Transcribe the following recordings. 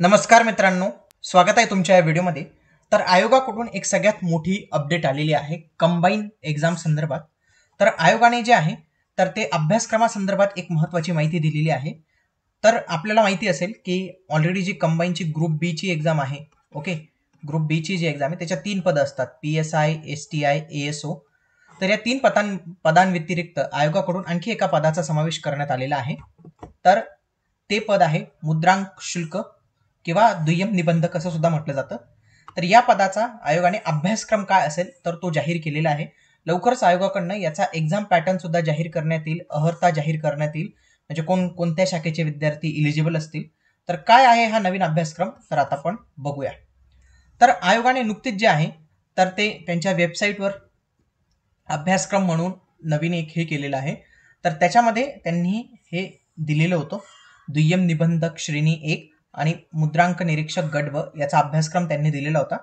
नमस्कार मित्रांनो स्वागत आहे तुमच्या या व्हिडिओमध्ये तर आयोगाकडून एक सगळ्यात मोठी अपडेट आलेली आहे कंबाईन एक्झाम संदर्भात तर आयोगाने जे आहे तर ते अभ्यासक्रमासंदर्भात एक महत्त्वाची माहिती दिलेली आहे तर आपल्याला माहिती असेल की ऑलरेडी जी कंबाईनची ग्रुप बीची एक्झाम आहे ओके ग्रुप बीची जी एक्झाम आहे त्याच्या तीन पदं असतात P S I S T I A S O तर या तीन पदां पदांव्यतिरिक्त आयोगाकडून आणखी एका पदाचा समावेश करण्यात आलेला आहे तर ते पद आहे मुद्रांक शुल्क किंवा दुय्यम निबंधक असं सुद्धा म्हटलं जातं तर या पदाचा आयोगाने अभ्यासक्रम काय असेल तर तो जाहीर केलेला आहे लवकरच आयोगाकडनं याचा एक्झाम पॅटर्न सुद्धा जाहीर करण्यात येईल अहर्ता जाहीर करण्यात येईल म्हणजे कोण कोणत्या शाखेचे विद्यार्थी इलिजिबल असतील तर काय आहे हा नवीन अभ्यासक्रम तर आता आपण बघूया तर आयोगाने नुकतीच जे आहे तर ते त्यांच्या वेबसाईटवर अभ्यासक्रम म्हणून नवीन एक हे केलेलं आहे तर त्याच्यामध्ये त्यांनी हे दिलेलं होतं दुय्यम निबंधक श्रेणी एक आणि मुद्रांक निरीक्षक गट याचा अभ्यासक्रम त्यांनी दिलेला होता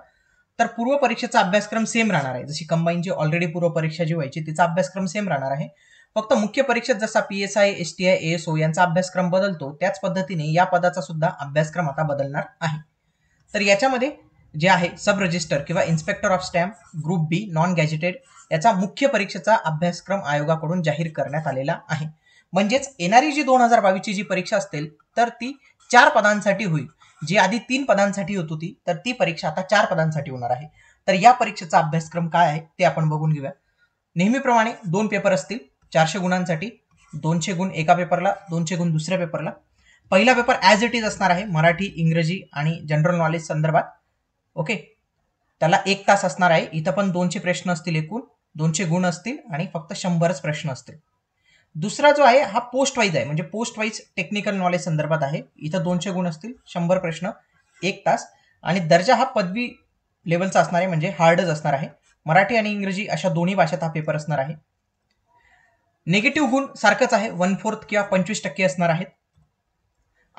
तर पूर्व परीक्षेचा अभ्यासक्रम सेम राहणार आहे जशी कंबाईनची ऑलरेडी पूर्व परीक्षा जी व्हायची तिचा अभ्यासक्रम सेम राहणार आहे फक्त मुख्य परीक्षेत जसा P S I S T I S O यांचा अभ्यासक्रम बदलतो त्याच पद्धतीने या पदाचा सुद्धा अभ्यासक्रम आता बदलणार आहे तर याच्यामध्ये जे आहे सब रजिस्टर किंवा inspector of stamp group B non gazetted याचा मुख्य परीक्षेचा अभ्यासक्रम आयोगाकडून जाहीर करण्यात आलेला आहे म्हणजेच येणारी जी दोन हजार बावीसची जी परीक्षा असतील तर ती चार पदांसाठी होईल जी आधी तीन पदांसाठी होत होती तर ती परीक्षा आता चार पदांसाठी होणार आहे तर या परीक्षेचा अभ्यासक्रम काय आहे ते आपण बघून घेऊया नेहमीप्रमाणे दोन पेपर असतील चारशे गुणांसाठी दोनशे गुण एका पेपरला दोनशे गुण दुसऱ्या पेपरला पहिला पेपर ॲज इट इज असणार आहे मराठी इंग्रजी आणि जनरल नॉलेज संदर्भात ओके त्याला एक तास असणार आहे इथं पण दोनशे प्रश्न असतील एकूण दोनशे गुण असतील आणि फक्त शंभरच प्रश्न असतील दुसरा जो आहे हा पोस्ट वाईज आहे म्हणजे पोस्ट वाईज टेक्निकल नॉलेज संदर्भात आहे इथं दोनशे गुण असतील शंभर प्रश्न एक तास आणि दर्जा हा पदवी लेवलचा असणार आहे म्हणजे हार्डच असणार आहे मराठी आणि इंग्रजी अशा दोन्ही भाषेत हा पेपर असणार आहे नेगेटिव्ह गुण सारखंच आहे वन फोर्थ किंवा पंचवीस टक्के असणार आहेत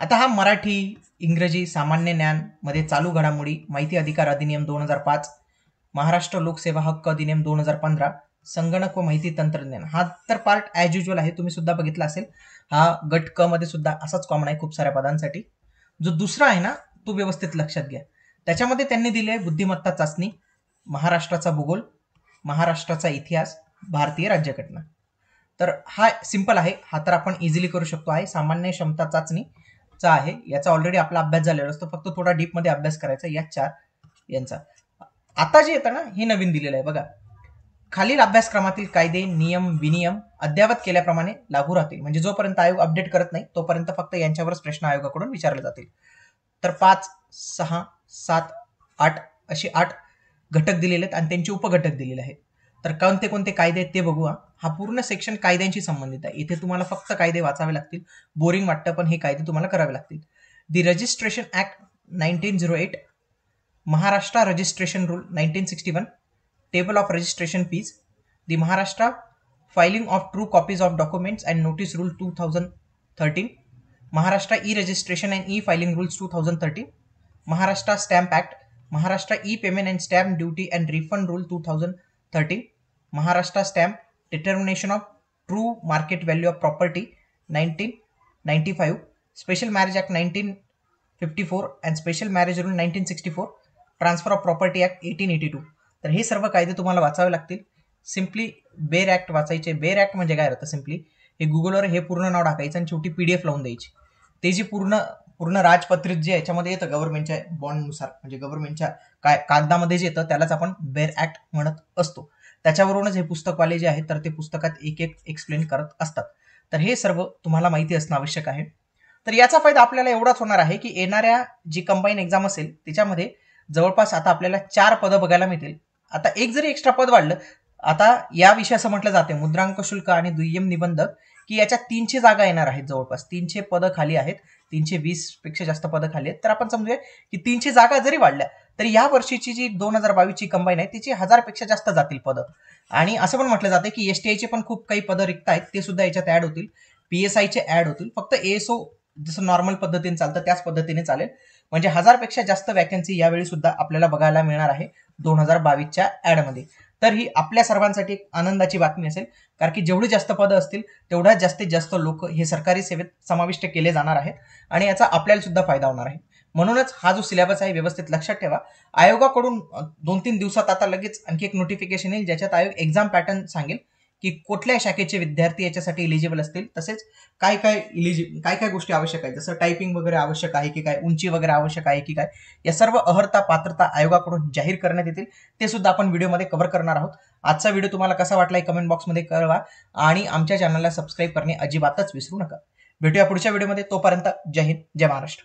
आता हा मराठी इंग्रजी सामान्य ज्ञान मध्ये चालू घडामोडी माहिती अधिकार अधिनियम दोन हजार पाच महाराष्ट्र लोकसेवा हक्क अधिनियम दोन हजार पंधरा संगणक व माहिती तंत्रज्ञान हा तर पार्ट ॲज युजल आहे तुम्ही सुद्धा बघितला असेल हा गट क मध्ये सुद्धा असाच कॉमन आहे खूप साऱ्या पदांसाठी जो दुसरा आहे ना तो व्यवस्थित लक्षात घ्या त्याच्यामध्ये त्यांनी दिले आहे बुद्धिमत्ता चाचणी महाराष्ट्राचा भूगोल महाराष्ट्राचा इतिहास भारतीय राज्यघटना तर हा सिंपल आहे हा तर आपण इझिली करू शकतो आहे सामान्य क्षमता चाचणी चा आहे याचा ऑलरेडी आपला अभ्यास झालेला असतो फक्त थोडा डीपमध्ये अभ्यास करायचा या चार यांचा आता जे येतं ना हे नवीन दिलेलं आहे बघा खालील अभ्यासक्रमातील कायदे नियम विनियम अद्ययावत केल्याप्रमाणे लागू राहतील म्हणजे जोपर्यंत आयोग अपडेट करत नाही तोपर्यंत फक्त यांच्यावरच प्रश्न आयोगाकडून विचारले जातील तर पाच सहा सात आठ असे आठ घटक दिलेले आहेत आणि त्यांचे उपघटक दिलेले आहेत तर कोणते कोणते कायदे आहेत ते बघूया हा पूर्ण सेक्शन कायद्यांशी संबंधित आहे इथे तुम्हाला फक्त कायदे वाचावे लागतील बोरिंग वाटतं पण हे कायदे तुम्हाला करावे लागतील the registration act nineteen zero eight Maharashtra registration rule nineteen sixty one table of registration fees, the Maharashtra filing of true copies of documents and notice rule 2013, Maharashtra e-registration and e-filing rules 2013, Maharashtra stamp act, Maharashtra e-payment and stamp duty and refund rule 2013, Maharashtra stamp determination of true market value of property 1995, special marriage act 1954 and special marriage rule 1964, transfer of property act 1882. तर हे सर्व कायदे तुम्हाला वाचावे लागतील simply बेर act वाचायचे बेर act म्हणजे काय राहतं सिम्पली हे गुगलवर हे पूर्ण नाव टाकायचं आणि छोटी पी डी एफ लावून द्यायची ते जी पूर्ण पूर्ण राजपत्रित जे याच्यामध्ये येतं गव्हर्नमेंटच्या बॉन्डनुसार म्हणजे गव्हर्नमेंटच्या काय कागदामध्ये जे येतं त्यालाच आपण बेर ॲक्ट म्हणत असतो त्याच्यावरूनच हे पुस्तकवाले जे आहेत तर ते पुस्तकात एक एक एक्सप्लेन करत असतात तर हे सर्व तुम्हाला माहिती असणं आवश्यक आहे तर याचा फायदा आपल्याला एवढाच होणार आहे की येणाऱ्या जी कंबाईन एक्झाम असेल त्याच्यामध्ये जवळपास आता आपल्याला चार पदं बघायला मिळतील आता एक जरी एक्स्ट्रा पद वाढलं आता याविषयी असं म्हटलं जाते मुद्रांक शुल्क आणि दुय्यम निबंधक की याच्या तीनशे जागा येणार आहेत जवळपास तीनशे पदं खाली आहेत तीनशे वीस पेक्षा जास्त पदं खाली आहेत तर आपण समजूया की तीनशे जागा जरी वाढल्या तरी या वर्षीची जी दोन हजार बावीसची कंबाईन आहे तिची हजारपेक्षा जास्त जातील पदं आणि असं पण म्हटलं जाते की एसटीआयचे पण खूप काही पदं रिक्त आहेत ते सुद्धा याच्यात ऍड होतील पीएसआयचे ऍड होतील फक्त एएसओ जसं नॉर्मल पद्धतीने चालतं त्याच पद्धतीने चालेल म्हणजे हजारपेक्षा जास्त वॅकन्सी यावेळी सुद्धा आपल्याला बघायला मिळणार आहे दोन हजार बावीसच्या ॲडमध्ये तर ही आपल्या सर्वांसाठी एक आनंदाची बातमी असेल कारण की जेवढी जास्त पदं असतील तेवढ्या जास्तीत जास्त लोक हे सरकारी सेवेत समाविष्ट केले जाणार आहेत आणि याचा आपल्याला सुद्धा फायदा होणार आहे म्हणूनच हा जो सिलेबस आहे व्यवस्थित लक्षात ठेवा आयोगाकडून दोन तीन दिवसात आता लगेच आणखी एक नोटिफिकेशन येईल ज्याच्यात आयोग एक्झाम पॅटर्न सांगेल की कुठल्या शाखेचे विद्यार्थी याच्यासाठी इलिजिबल असतील तसेच काय काय इलिजिब काय काय गोष्टी आवश्यक आहेत जसं टायपिंग वगैरे आवश्यक आहे की काय उंची वगैरे आवश्यक आहे की काय या सर्व अहर्ता पात्रता आयोगाकडून जाहीर करण्यात येतील ते सुद्धा आपण व्हिडिओमध्ये कव्हर करणार आहोत आजचा व्हिडिओ तुम्हाला कसा वाटला आहे कमेंट बॉक्समध्ये कळवा आणि आमच्या चॅनलला सबस्क्राईब करणे अजिबातच विसरू नका भेटूया पुढच्या व्हिडिओमध्ये तोपर्यंत जय हिंद जय महाराष्ट्र